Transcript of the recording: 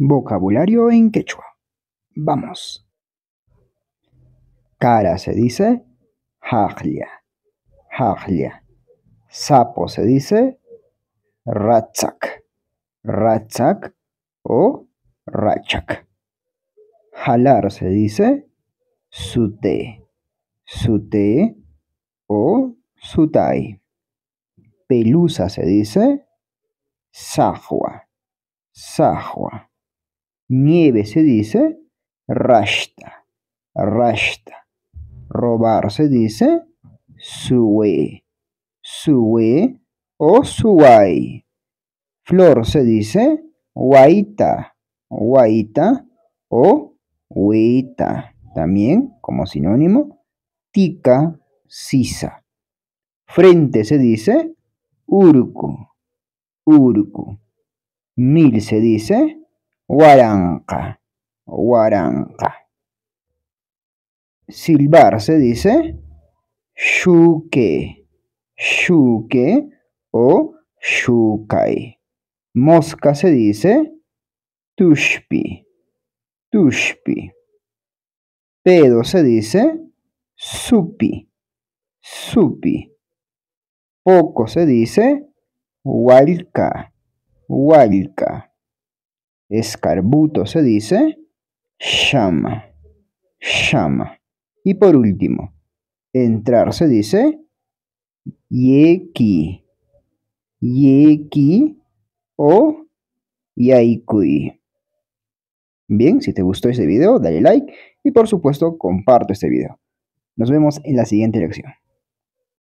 Vocabulario en quechua. Vamos. Cara se dice jaglia. hajlia. Sapo se dice ratchak, Ratzak o rachak. Jalar se dice sute, sute o sutai. Pelusa se dice sahua. Sahua. Nieve se dice rashta, rashta. Robar se dice sue, sue o SUAY. Flor se dice guaita, guaita o huita. También como sinónimo, tica, sisa. Frente se dice urku, urku. Mil se dice Guaranca, guaranca. Silbar se dice shuke, shuke o shukai. Mosca se dice tushpi, tushpi. Pedo se dice supi, supi. Poco se dice hualca, Walca escarbuto se dice llama, llama. Y por último, entrar se dice yeki, yeki o yaikui. Bien, si te gustó este video, dale like y por supuesto comparte este video. Nos vemos en la siguiente lección.